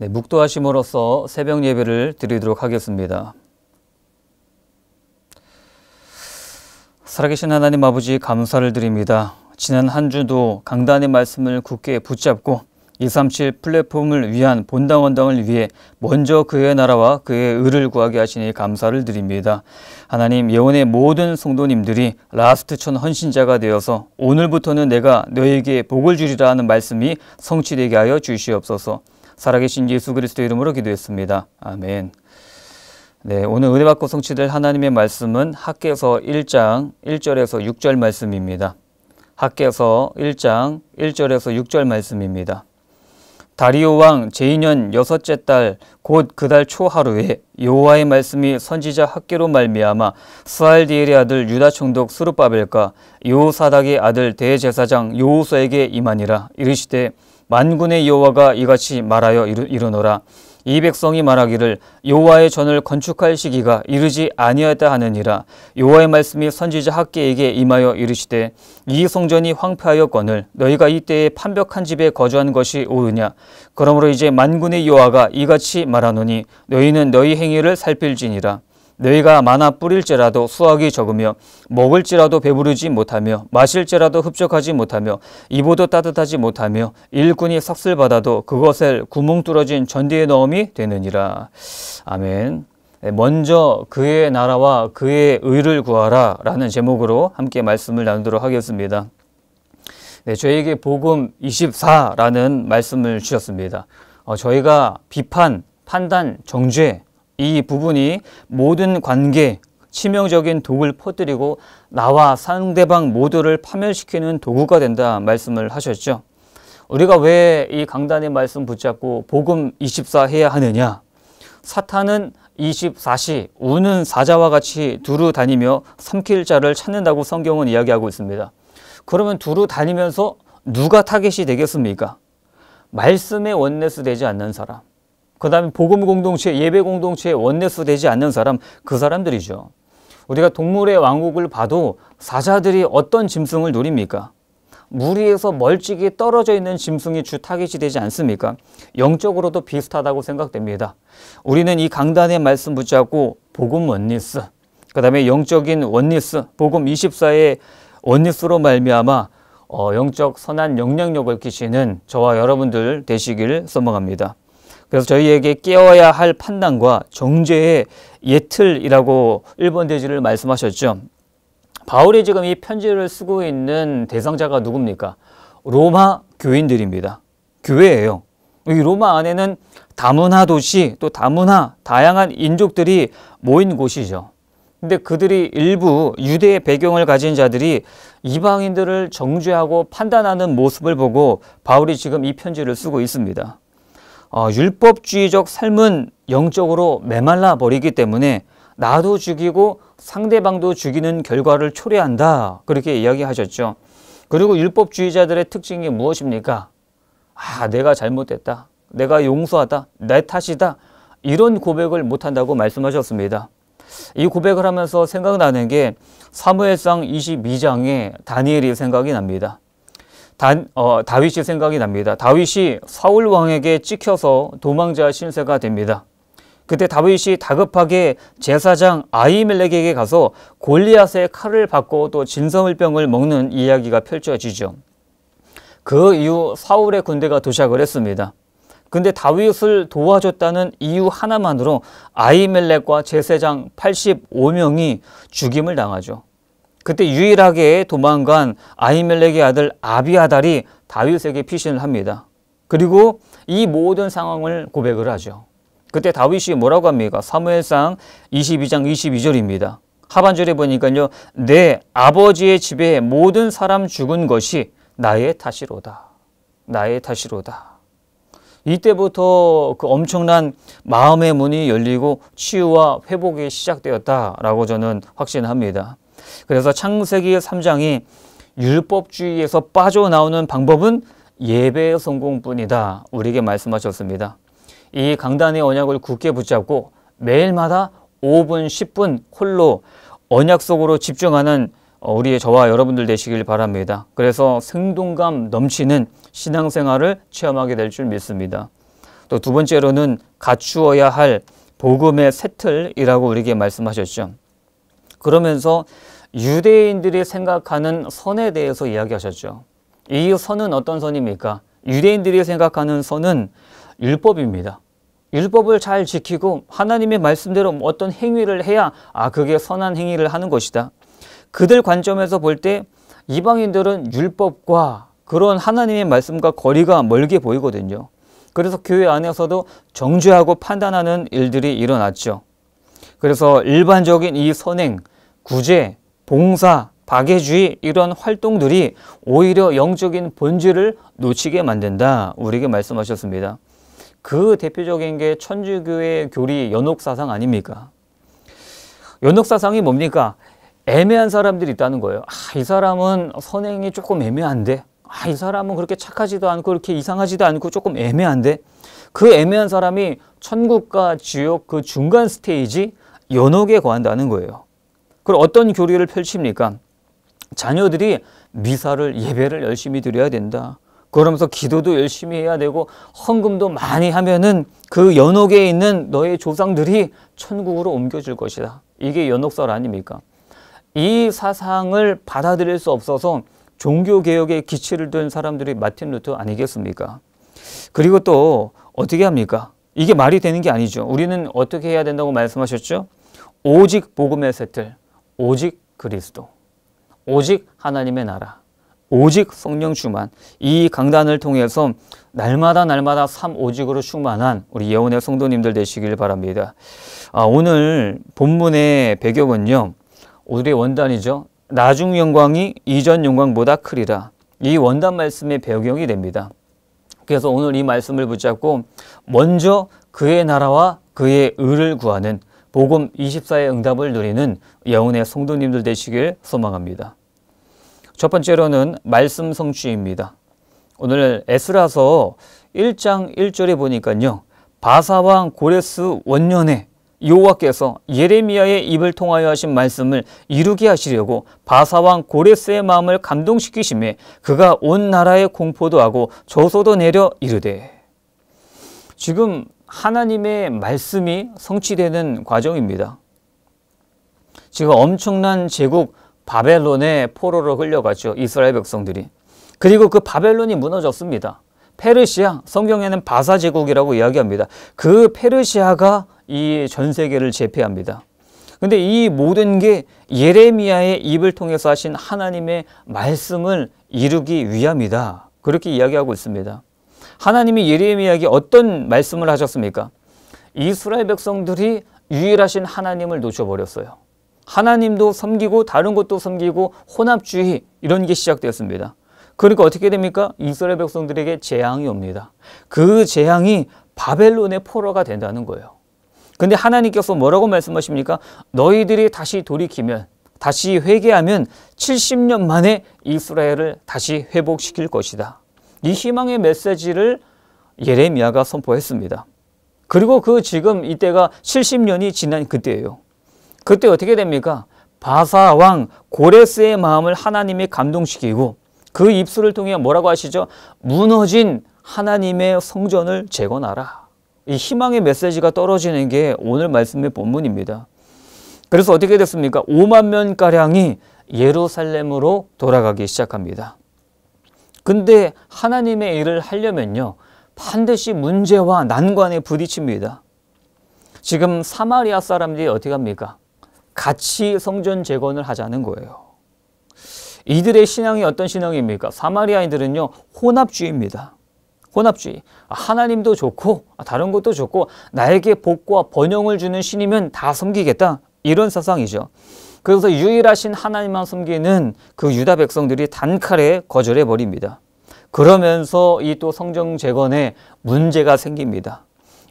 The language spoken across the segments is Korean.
네, 묵도하심으로써 새벽 예배를 드리도록 하겠습니다. 살아계신 하나님 아버지 감사를 드립니다. 지난 한 주도 강단의 말씀을 굳게 붙잡고 237 플랫폼을 위한 본당 원당을 위해 먼저 그의 나라와 그의 의를 구하게 하시니 감사를 드립니다. 하나님 예원의 모든 성도님들이 라스트천 헌신자가 되어서 오늘부터는 내가 너에게 복을 주리라 하는 말씀이 성취되게 하여 주시옵소서. 살아계신 예수 그리스도 이름으로 기도했습니다. 아멘. 네, 오늘 은혜 받고 성취될 하나님의 말씀은 학계서 1장 1절에서 6절 말씀입니다. 학계서 1장 1절에서 6절 말씀입니다. 다리오 왕 제2년 여섯째 달 곧 그달 초하루에 여호와의 말씀이 선지자 학계로 말미암아 스알디엘의 아들 유다 총독 스룹바벨과 요사닥의 아들 대제사장 요호서에게 임하니라 이르시되 만군의 여호와가 이같이 말하여 이르노라 이 백성이 말하기를 여호와의 전을 건축할 시기가 이르지 아니하였다 하느니라 여호와의 말씀이 선지자 학계에게 임하여 이르시되 이 성전이 황폐하였거늘 너희가 이때에 판벽한 집에 거주한 것이 옳으냐 그러므로 이제 만군의 여호와가 이같이 말하노니 너희는 너희 행위를 살필지니라 너희가 많아 뿌릴지라도 수확이 적으며 먹을지라도 배부르지 못하며 마실지라도 흡족하지 못하며 입어도 따뜻하지 못하며 일꾼이 삭슬 받아도 그것을 구멍 뚫어진 전디의 넣음이 되느니라. 아멘. 먼저 그의 나라와 그의 의를 구하라 라는 제목으로 함께 말씀을 나누도록 하겠습니다. 네, 저에게 복음 24라는 말씀을 주셨습니다. 어, 저희가 비판, 판단, 정죄 이 부분이 모든 관계, 치명적인 독을 퍼뜨리고 나와 상대방 모두를 파멸시키는 도구가 된다 말씀을 하셨죠. 우리가 왜 이 강단의 말씀 붙잡고 복음 24 해야 하느냐? 사탄은 24시 우는 사자와 같이 두루 다니며 삼킬 자를 찾는다고 성경은 이야기하고 있습니다. 그러면 두루 다니면서 누가 타겟이 되겠습니까? 말씀에 원내스 되지 않는 사람, 그 다음에 복음 공동체, 예배 공동체에 원내수 되지 않는 사람, 그 사람들이죠. 우리가 동물의 왕국을 봐도 사자들이 어떤 짐승을 누립니까? 무리에서 멀찍이 떨어져 있는 짐승이 주 타깃이 되지 않습니까? 영적으로도 비슷하다고 생각됩니다. 우리는 이 강단의 말씀 붙잡고 복음 원리스, 그 다음에 영적인 원리스, 복음 24의 원리스로 말미암아 어, 영적 선한 영향력을 끼치는 저와 여러분들 되시길 소망합니다. 그래서 저희에게 깨어야 할 판단과 정죄의 예틀이라고 1번 대지를 말씀하셨죠. 바울이 지금 이 편지를 쓰고 있는 대상자가 누굽니까? 로마 교인들입니다. 교회예요. 이 로마 안에는 다문화 도시, 또 다문화, 다양한 인종들이 모인 곳이죠. 근데 그들이 일부 유대의 배경을 가진 자들이 이방인들을 정죄하고 판단하는 모습을 보고 바울이 지금 이 편지를 쓰고 있습니다. 어, 율법주의적 삶은 영적으로 메말라 버리기 때문에 나도 죽이고 상대방도 죽이는 결과를 초래한다. 그렇게 이야기하셨죠. 그리고 율법주의자들의 특징이 무엇입니까? 아, 내가 잘못됐다. 내가 용서하다. 내 탓이다. 이런 고백을 못한다고 말씀하셨습니다. 이 고백을 하면서 생각나는 게 사무엘상 22장에 다니엘이 생각이 납니다. 단, 어, 다윗이 생각이 납니다. 다윗이 사울 왕에게 찍혀서 도망자 신세가 됩니다. 그때 다윗이 다급하게 제사장 아이멜렉에게 가서 골리앗의 칼을 받고 또진성물병을 먹는 이야기가 펼쳐지죠. 그 이후 사울의 군대가 도착을 했습니다. 근데 다윗을 도와줬다는 이유 하나만으로 아이멜렉과 제사장 85명이 죽임을 당하죠. 그때 유일하게 도망간 아히멜렉의 아들 아비아달이 다윗에게 피신을 합니다. 그리고 이 모든 상황을 고백을 하죠. 그때 다윗이 뭐라고 합니까? 사무엘상 22장 22절입니다. 하반절에 보니까요. 내 아버지의 집에 모든 사람 죽은 것이 나의 탓이로다. 나의 탓이로다. 이때부터 그 엄청난 마음의 문이 열리고 치유와 회복이 시작되었다라고 저는 확신합니다. 그래서 창세기 3장이 율법주의에서 빠져나오는 방법은 예배 성공뿐이다. 우리에게 말씀하셨습니다. 이 강단의 언약을 굳게 붙잡고 매일마다 5분, 10분 홀로 언약 속으로 집중하는 어, 우리의 저와 여러분들 되시길 바랍니다. 그래서 생동감 넘치는 신앙생활을 체험하게 될 줄 믿습니다. 또 두 번째로는 갖추어야 할 복음의 세틀이라고 우리에게 말씀하셨죠. 그러면서 유대인들이 생각하는 선에 대해서 이야기하셨죠. 이 선은 어떤 선입니까? 유대인들이 생각하는 선은 율법입니다. 율법을 잘 지키고 하나님의 말씀대로 어떤 행위를 해야 아 그게 선한 행위를 하는 것이다. 그들 관점에서 볼 때 이방인들은 율법과 그런 하나님의 말씀과 거리가 멀게 보이거든요. 그래서 교회 안에서도 정죄하고 판단하는 일들이 일어났죠. 그래서 일반적인 이 선행, 구제, 봉사, 박애주의 이런 활동들이 오히려 영적인 본질을 놓치게 만든다. 우리에게 말씀하셨습니다. 그 대표적인 게 천주교의 교리 연옥사상 아닙니까? 연옥사상이 뭡니까? 애매한 사람들이 있다는 거예요. 아, 이 사람은 선행이 조금 애매한데. 아, 이 사람은 그렇게 착하지도 않고 그렇게 이상하지도 않고 조금 애매한데. 그 애매한 사람이 천국과 지옥 그 중간 스테이지 연옥에 거한다는 거예요. 그럼 어떤 교리를 펼칩니까? 자녀들이 미사를 예배를 열심히 드려야 된다. 그러면서 기도도 열심히 해야 되고 헌금도 많이 하면은 그 연옥에 있는 너의 조상들이 천국으로 옮겨질 것이다. 이게 연옥설 아닙니까? 이 사상을 받아들일 수 없어서 종교개혁의 기치를 둔 사람들이 마틴 루트 아니겠습니까? 그리고 또 어떻게 합니까? 이게 말이 되는 게 아니죠. 우리는 어떻게 해야 된다고 말씀하셨죠? 오직 복음의 세틀. 오직 그리스도, 오직 하나님의 나라, 오직 성령 충만 이 강단을 통해서 날마다 날마다 삼 오직으로 충만한 우리 예원의 성도님들 되시길 바랍니다. 아, 오늘 본문의 배경은요. 오늘의 원단이죠. 나중 영광이 이전 영광보다 크리라. 이 원단 말씀의 배경이 됩니다. 그래서 오늘 이 말씀을 붙잡고 먼저 그의 나라와 그의 의를 구하는 복음 24의 응답을 누리는 예언의 성도님들 되시길 소망합니다. 첫 번째로는 말씀 성취입니다. 오늘 에스라서 1장 1절에 보니까요. 바사왕 고레스 원년에 여와께서 예레미야의 입을 통하여 하신 말씀을 이루게 하시려고 바사왕 고레스의 마음을 감동시키심에 그가 온 나라에 공포도 하고 저소도 내려 이르되 지금 하나님의 말씀이 성취되는 과정입니다. 지금 엄청난 제국 바벨론의 포로로 끌려갔죠. 이스라엘 백성들이. 그리고 그 바벨론이 무너졌습니다. 페르시아, 성경에는 바사 제국이라고 이야기합니다. 그 페르시아가 이 전 세계를 제패합니다. 근데 이 모든 게 예레미야의 입을 통해서 하신 하나님의 말씀을 이루기 위함이다. 그렇게 이야기하고 있습니다. 하나님이 예레미야에게 어떤 말씀을 하셨습니까? 이스라엘 백성들이 유일하신 하나님을 놓쳐버렸어요. 하나님도 섬기고 다른 것도 섬기고 혼합주의 이런 게 시작되었습니다. 그러니까 어떻게 됩니까? 이스라엘 백성들에게 재앙이 옵니다. 그 재앙이 바벨론의 포로가 된다는 거예요. 근데 하나님께서 뭐라고 말씀하십니까? 너희들이 다시 돌이키면 다시 회개하면 70년 만에 이스라엘을 다시 회복시킬 것이다. 이 희망의 메시지를 예레미야가 선포했습니다. 그리고 그 지금 이때가 70년이 지난 그때예요. 그때 어떻게 됩니까? 바사 왕 고레스의 마음을 하나님이 감동시키고 그 입술을 통해 뭐라고 하시죠? 무너진 하나님의 성전을 재건하라. 이 희망의 메시지가 떨어지는 게 오늘 말씀의 본문입니다. 그래서 어떻게 됐습니까? 5만 명가량이 예루살렘으로 돌아가기 시작합니다. 근데 하나님의 일을 하려면요. 반드시 문제와 난관에 부딪힙니다. 지금 사마리아 사람들이 어떻게 합니까? 같이 성전 재건을 하자는 거예요. 이들의 신앙이 어떤 신앙입니까? 사마리아인들은요. 혼합주의입니다. 혼합주의. 아, 하나님도 좋고 아, 다른 것도 좋고 나에게 복과 번영을 주는 신이면 다 섬기겠다. 이런 사상이죠. 그래서 유일하신 하나님만 섬기는 그 유다 백성들이 단칼에 거절해 버립니다. 그러면서 이 또 성정 재건에 문제가 생깁니다.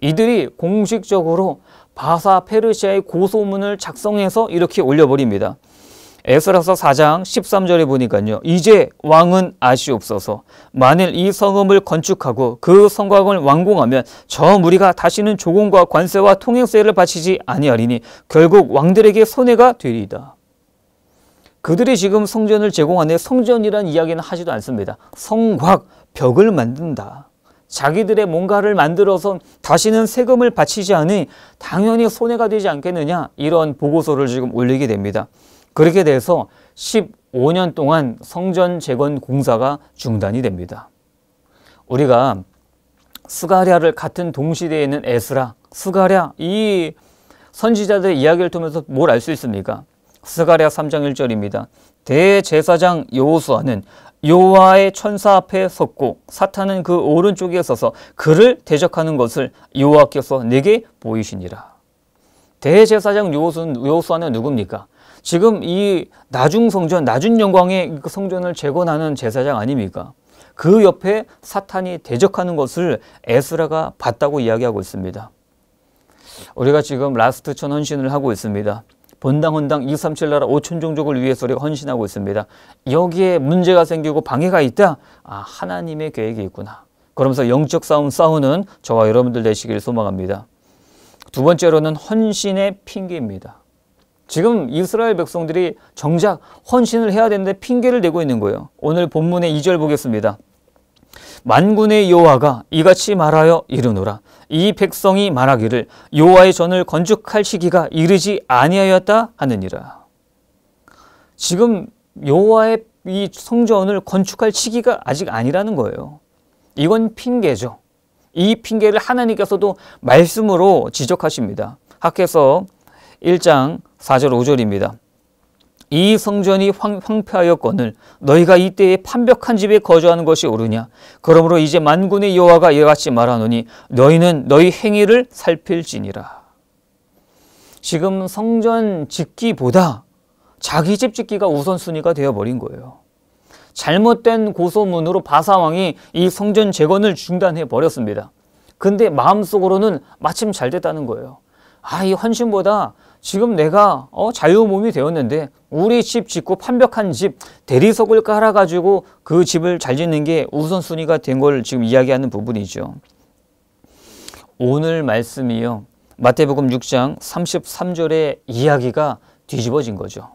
이들이 공식적으로 바사 페르시아의 고소문을 작성해서 이렇게 올려버립니다. 에스라서 4장 13절에 보니까요. 이제 왕은 아시옵소서 만일 이 성음을 건축하고 그 성곽을 완공하면 저 무리가 다시는 조공과 관세와 통행세를 바치지 아니하리니 결국 왕들에게 손해가 되리이다. 그들이 지금 성전을 제공하는 성전이란 이야기는 하지도 않습니다. 성곽, 벽을 만든다. 자기들의 뭔가를 만들어서 다시는 세금을 바치지 않으니 당연히 손해가 되지 않겠느냐 이런 보고서를 지금 올리게 됩니다. 그렇게 돼서 15년 동안 성전 재건 공사가 중단이 됩니다. 우리가 스가랴를 같은 동시대에 있는 에스라, 스가랴 이 선지자들의 이야기를 통해서 뭘 알 수 있습니까? 스가랴 3장 1절입니다. 대제사장 여호수아는 여호와의 천사 앞에 섰고 사탄은 그 오른쪽에 서서 그를 대적하는 것을 여호와께서 내게 보이시니라. 대제사장 여호수아는 누굽니까? 지금 이 나중 성전, 나중 영광의 그 성전을 재건하는 제사장 아닙니까? 그 옆에 사탄이 대적하는 것을 에스라가 봤다고 이야기하고 있습니다. 우리가 지금 라스트 천 헌신을 하고 있습니다. 본당 헌당 237 나라 5천 종족을 위해서 우리가 헌신하고 있습니다. 여기에 문제가 생기고 방해가 있다. 아 하나님의 계획이 있구나. 그러면서 영적 싸움 싸우는 저와 여러분들 되시길 소망합니다. 두 번째로는 헌신의 핑계입니다. 지금 이스라엘 백성들이 정작 헌신을 해야 되는데 핑계를 대고 있는 거예요. 오늘 본문의 2절 보겠습니다. 만군의 여호와가 이같이 말하여 이르노라 이 백성이 말하기를 여호와의 전을 건축할 시기가 이르지 아니하였다 하느니라. 지금 여호와의 이 성전을 건축할 시기가 아직 아니라는 거예요. 이건 핑계죠. 이 핑계를 하나님께서도 말씀으로 지적하십니다. 학해서 1장 4절 5절입니다. 이 성전이 황, 폐하였거늘 너희가 이때에 판벽한 집에 거주하는 것이 옳으냐 그러므로 이제 만군의 여호와가 이같이 말하노니 너희는 너희 행위를 살필지니라 지금 성전 짓기보다 자기 집 짓기가 우선순위가 되어버린 거예요 잘못된 고소문으로 바사왕이 이 성전 재건을 중단해 버렸습니다 근데 마음속으로는 마침 잘 됐다는 거예요 아, 이 헌신보다 지금 내가 어, 자유몸이 되었는데 우리 집 짓고 판벽한 집 대리석을 깔아가지고 그 집을 잘 짓는 게 우선순위가 된 걸 지금 이야기하는 부분이죠. 오늘 말씀이요. 마태복음 6장 33절의 이야기가 뒤집어진 거죠.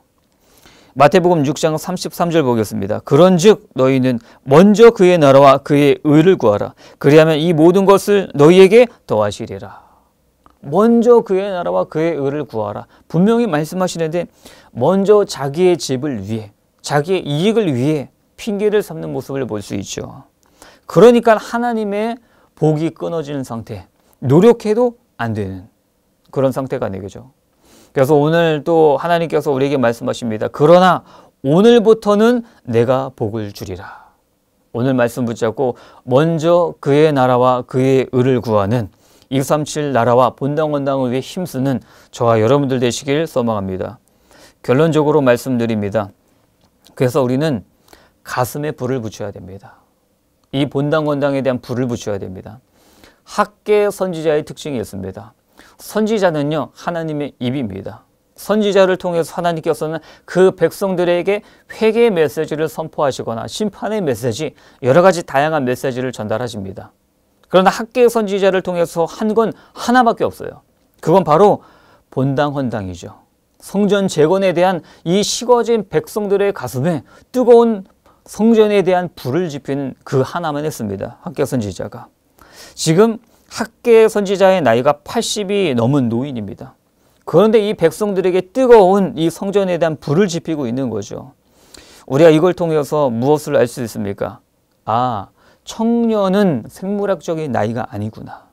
마태복음 6장 33절 보겠습니다. 그런즉 너희는 먼저 그의 나라와 그의 의를 구하라. 그리하면 이 모든 것을 너희에게 더하시리라. 먼저 그의 나라와 그의 의를 구하라. 분명히 말씀하시는데 먼저 자기의 집을 위해 자기의 이익을 위해 핑계를 삼는 모습을 볼 수 있죠. 그러니까 하나님의 복이 끊어지는 상태 노력해도 안 되는 그런 상태가 되겠죠. 그래서 오늘 또 하나님께서 우리에게 말씀하십니다. 그러나 오늘부터는 내가 복을 주리라. 오늘 말씀 붙잡고 먼저 그의 나라와 그의 의를 구하는 237 나라와 본당원당을 위해 힘쓰는 저와 여러분들 되시길 소망합니다. 결론적으로 말씀드립니다. 그래서 우리는 가슴에 불을 붙여야 됩니다. 이 본당원당에 대한 불을 붙여야 됩니다. 학계 선지자의 특징이 있습니다. 선지자는요 하나님의 입입니다. 선지자를 통해서 하나님께서는 그 백성들에게 회개의 메시지를 선포하시거나 심판의 메시지, 여러 가지 다양한 메시지를 전달하십니다. 그러나 학계 선지자를 통해서 한 건 하나밖에 없어요. 그건 바로 본당 헌당이죠. 성전 재건에 대한 이 식어진 백성들의 가슴에 뜨거운 성전에 대한 불을 지핀 그 하나만 했습니다. 학계 선지자가. 지금 학계 선지자의 나이가 80이 넘은 노인입니다. 그런데 이 백성들에게 뜨거운 이 성전에 대한 불을 지피고 있는 거죠. 우리가 이걸 통해서 무엇을 알 수 있습니까? 아, 청년은 생물학적인 나이가 아니구나.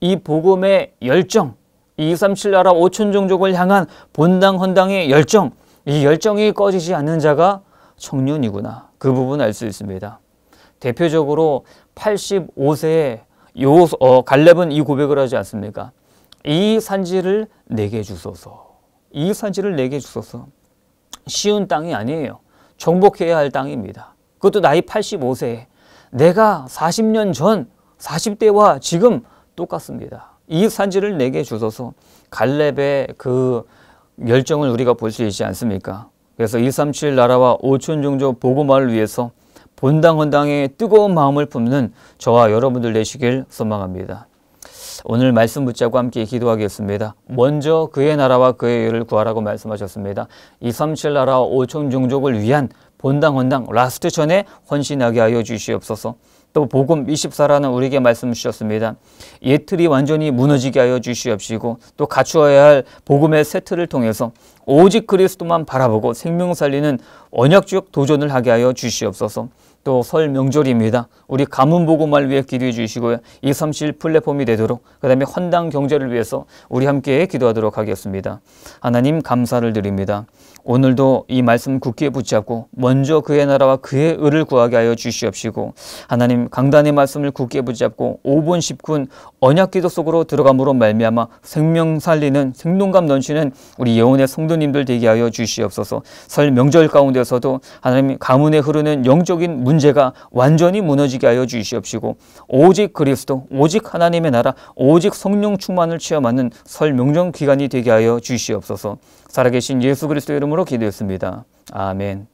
이 복음의 열정, 237 나라 5천 종족을 향한 본당 헌당의 열정, 이 열정이 꺼지지 않는 자가 청년이구나. 그부분알 수 있습니다. 대표적으로 85세에 요, 어, 갈렙은 이 고백을 하지 않습니까? 이 산지를 내게 주소서. 이 산지를 내게 주소서. 쉬운 땅이 아니에요. 정복해야 할 땅입니다. 그것도 나이 85세에 내가 40년 전 40대와 지금 똑같습니다. 이 산지를 내게 주소서 갈렙의 그 열정을 우리가 볼 수 있지 않습니까? 그래서 237 나라와 5천 종족 보고마을 위해서 본당헌당의 뜨거운 마음을 품는 저와 여러분들 되시길 소망합니다. 오늘 말씀 붙잡고 함께 기도하겠습니다. 먼저 그의 나라와 그의 의를 구하라고 말씀하셨습니다. 237 나라와 5천 종족을 위한 본당헌당 라스트 전에 헌신하게 하여 주시옵소서. 또 복음 24라는 우리에게 말씀 주셨습니다. 예틀이 완전히 무너지게 하여 주시옵시고 또 갖추어야 할 복음의 새 틀을 통해서 오직 그리스도만 바라보고 생명 살리는 언약적 도전을 하게 하여 주시옵소서. 또설 명절입니다. 우리 가문 보고말 위해 기도해 주시고요. 이삼7 플랫폼이 되도록 그다음에 헌당 경제를 위해서 우리 함께 기도하도록 하겠습니다. 하나님 감사를 드립니다. 오늘도 이 말씀 굳게 붙잡고 먼저 그의 나라와 그의 의를 구하게 하여 주시옵시고 하나님 강단의 말씀을 굳게 붙잡고 5분 10분 언약 기도 속으로 들어감으로 말미암아 생명 살리는 생동감 넘치는 우리 예원의 성도님들 되게 하여 주시옵소서. 설 명절 가운데서도 하나님 가문에 흐르는 영적인 문 문제가 완전히 무너지게 하여 주시옵시고 오직 그리스도, 오직 하나님의 나라, 오직 성령 충만을 취함하는 설 명정 기간이 되게 하여 주시옵소서. 살아계신 예수 그리스도 이름으로 기도했습니다. 아멘.